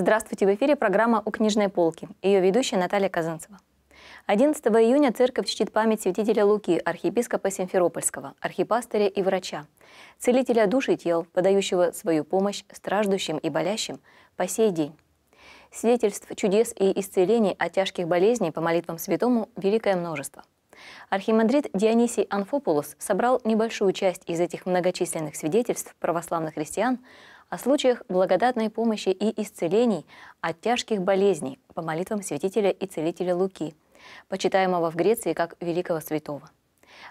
Здравствуйте, в эфире программа «У книжной полки». Ее ведущая Наталья Казанцева. 11 июня церковь чтит память святителя Луки, архиепископа Симферопольского, архипастыря и врача, целителя душ и тел, подающего свою помощь страждущим и болящим по сей день. Свидетельств чудес и исцелений от тяжких болезней по молитвам святому великое множество – Архимандрит Дионисий Анфопулос собрал небольшую часть из этих многочисленных свидетельств православных христиан о случаях благодатной помощи и исцелений от тяжких болезней по молитвам святителя и целителя Луки, почитаемого в Греции как великого святого.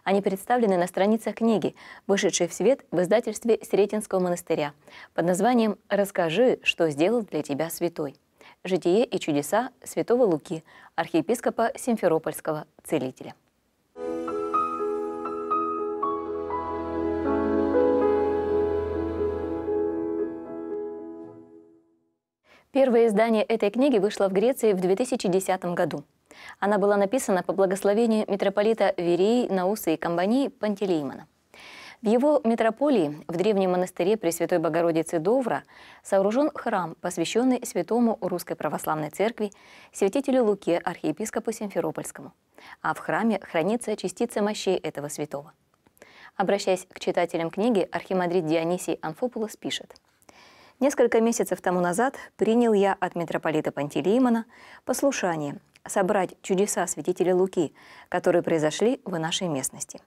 Они представлены на страницах книги, вышедшей в свет в издательстве Сретенского монастыря под названием «Расскажи, что сделал для тебя святой. Житие и чудеса святого Луки, архиепископа Симферопольского целителя». Первое издание этой книги вышло в Греции в 2010 году. Она была написана по благословению митрополита Верии, Науса и Камбани Пантелеймона. В его митрополии, в древнем монастыре Пресвятой Богородицы Довра, сооружен храм, посвященный святому Русской Православной Церкви, святителю Луке, архиепископу Симферопольскому. А в храме хранится частица мощей этого святого. Обращаясь к читателям книги, архимандрит Дионисий Амфопулос пишет – Несколько месяцев тому назад принял я от митрополита Пантелеймона послушание собрать чудеса святителя Луки, которые произошли в нашей местности.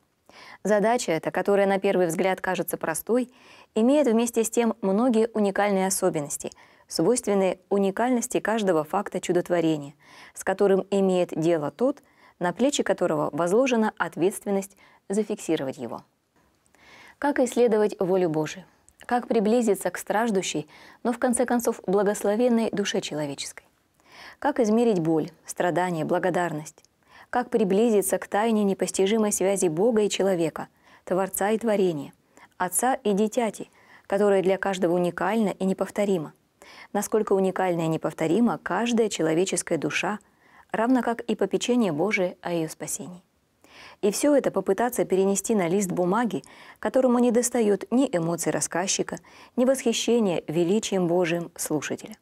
Задача эта, которая на первый взгляд кажется простой, имеет вместе с тем многие уникальные особенности, свойственные уникальности каждого факта чудотворения, с которым имеет дело тот, на плечи которого возложена ответственность зафиксировать его. Как исследовать волю Божию? как приблизиться к страждущей, но в конце концов благословенной душе человеческой. Как измерить боль, страдание, благодарность? Как приблизиться к тайне непостижимой связи Бога и человека, Творца и творения, Отца и Дитяти, которая для каждого уникальна и неповторима? Насколько уникальна и неповторима каждая человеческая душа, равно как и попечение Божие о ее спасении. И все это попытаться перенести на лист бумаги, которому не достает ни эмоций рассказчика, ни восхищения величием Божиим слушателя.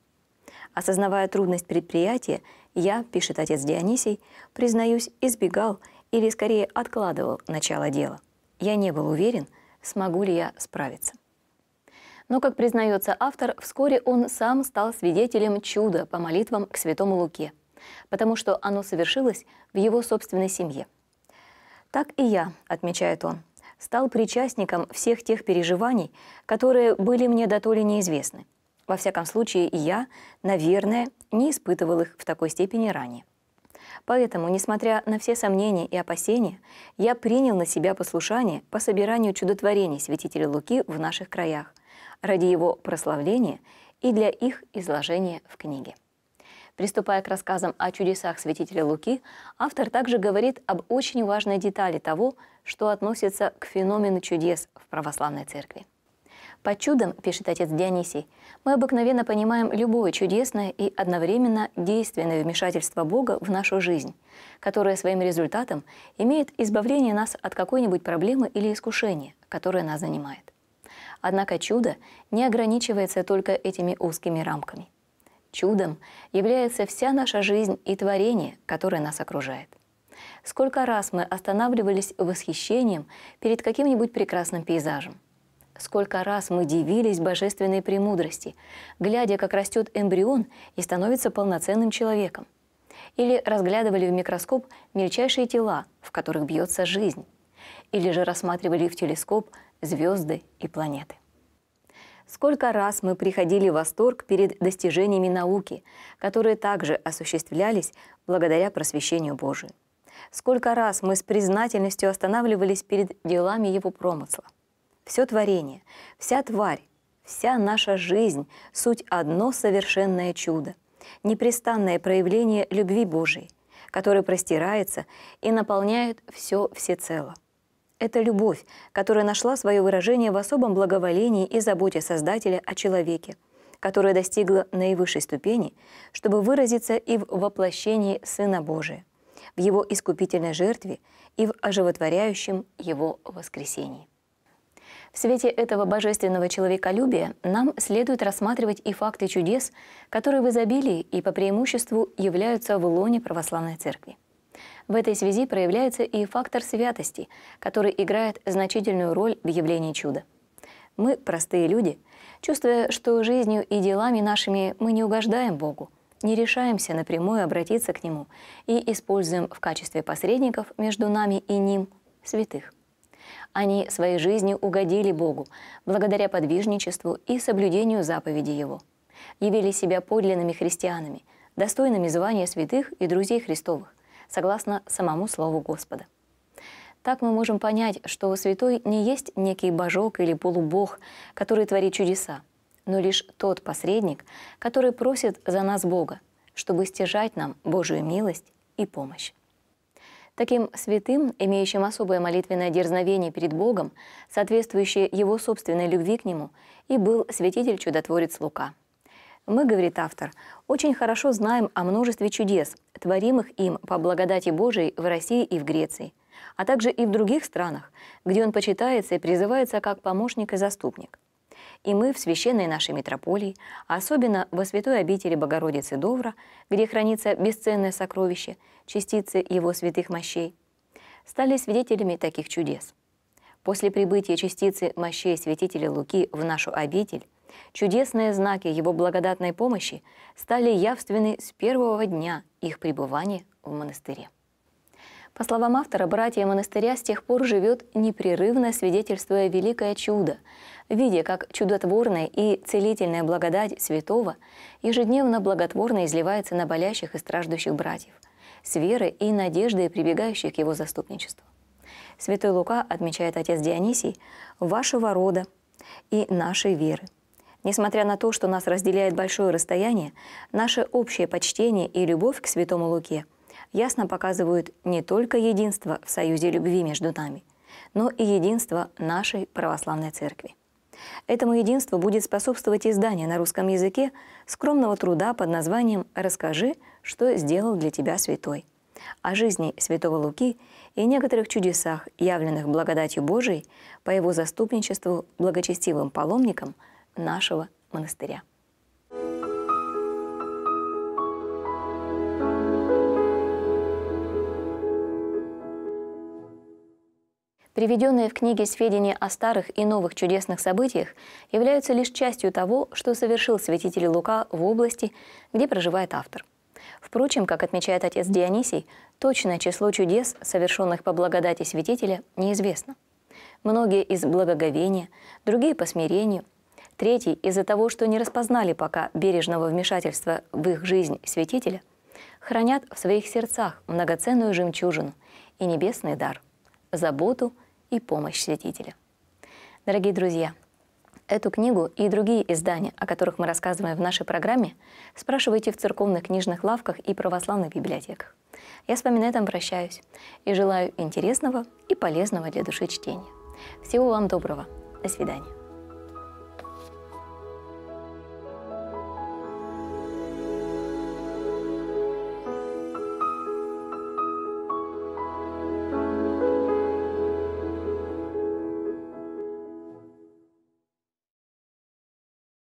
Осознавая трудность предприятия, я, пишет отец Дионисий, признаюсь, избегал или скорее откладывал начало дела. Я не был уверен, смогу ли я справиться. Но, как признается автор, вскоре он сам стал свидетелем чуда по молитвам к святому Луке, потому что оно совершилось в его собственной семье – так и я, отмечает он, стал причастником всех тех переживаний, которые были мне до то ли неизвестны. Во всяком случае, я, наверное, не испытывал их в такой степени ранее. Поэтому, несмотря на все сомнения и опасения, я принял на себя послушание по собиранию чудотворений святителя Луки в наших краях ради его прославления и для их изложения в книге. Приступая к рассказам о чудесах святителя Луки, автор также говорит об очень важной детали того, что относится к феномену чудес в православной церкви. Под чудом, пишет отец Дионисий, мы обыкновенно понимаем любое чудесное и одновременно действенное вмешательство Бога в нашу жизнь, которое своим результатом имеет избавление нас от какой-нибудь проблемы или искушения, которое нас занимает. Однако чудо не ограничивается только этими узкими рамками – Чудом является вся наша жизнь и творение, которое нас окружает. Сколько раз мы останавливались восхищением перед каким-нибудь прекрасным пейзажем. Сколько раз мы дивились божественной премудрости, глядя, как растет эмбрион и становится полноценным человеком. Или разглядывали в микроскоп мельчайшие тела, в которых бьется жизнь. Или же рассматривали в телескоп звезды и планеты. Сколько раз мы приходили в восторг перед достижениями науки, которые также осуществлялись благодаря просвещению Божию. Сколько раз мы с признательностью останавливались перед делами Его промысла. Все творение, вся тварь, вся наша жизнь — суть одно совершенное чудо, непрестанное проявление любви Божией, которое простирается и наполняет все всецело. – это любовь, которая нашла свое выражение в особом благоволении и заботе Создателя о человеке, которая достигла наивысшей ступени, чтобы выразиться и в воплощении Сына Божия, в Его искупительной жертве и в оживотворяющем Его воскресении. В свете этого божественного человеколюбия нам следует рассматривать и факты чудес, которые в изобилии и по преимуществу являются в лоне православной церкви. В этой связи проявляется и фактор святости, который играет значительную роль в явлении чуда. Мы, простые люди, чувствуя, что жизнью и делами нашими мы не угождаем Богу, не решаемся напрямую обратиться к Нему и используем в качестве посредников между нами и Ним святых. Они своей жизнью угодили Богу благодаря подвижничеству и соблюдению заповеди Его, явили себя подлинными христианами, достойными звания святых и друзей Христовых согласно самому Слову Господа. Так мы можем понять, что у святой не есть некий божок или полубог, который творит чудеса, но лишь тот посредник, который просит за нас Бога, чтобы стяжать нам Божию милость и помощь. Таким святым, имеющим особое молитвенное дерзновение перед Богом, соответствующее его собственной любви к Нему, и был святитель-чудотворец Лука – мы, говорит автор, очень хорошо знаем о множестве чудес, творимых им по благодати Божией в России и в Греции, а также и в других странах, где он почитается и призывается как помощник и заступник. И мы в священной нашей митрополии, а особенно во святой обители Богородицы Довра, где хранится бесценное сокровище, частицы его святых мощей, стали свидетелями таких чудес. После прибытия частицы мощей святителя Луки в нашу обитель Чудесные знаки его благодатной помощи стали явственны с первого дня их пребывания в монастыре. По словам автора, братья монастыря с тех пор живет непрерывно свидетельствуя великое чудо, видя, как чудотворная и целительная благодать святого ежедневно благотворно изливается на болящих и страждущих братьев, с верой и надежды, прибегающих к его заступничеству. Святой Лука, отмечает отец Дионисий, вашего рода и нашей веры – Несмотря на то, что нас разделяет большое расстояние, наше общее почтение и любовь к Святому Луке ясно показывают не только единство в союзе любви между нами, но и единство нашей православной церкви. Этому единству будет способствовать издание на русском языке скромного труда под названием «Расскажи, что сделал для тебя святой» о жизни святого Луки и некоторых чудесах, явленных благодатью Божией по его заступничеству благочестивым паломникам – нашего монастыря. Приведенные в книге сведения о старых и новых чудесных событиях являются лишь частью того, что совершил святитель Лука в области, где проживает автор. Впрочем, как отмечает отец Дионисий, точное число чудес, совершенных по благодати святителя, неизвестно. Многие из благоговения, другие по смирению – Третий – из-за того, что не распознали пока бережного вмешательства в их жизнь святителя, хранят в своих сердцах многоценную жемчужину и небесный дар – заботу и помощь святителя. Дорогие друзья, Эту книгу и другие издания, о которых мы рассказываем в нашей программе, спрашивайте в церковных книжных лавках и православных библиотеках. Я с вами на этом прощаюсь и желаю интересного и полезного для души чтения. Всего вам доброго. До свидания.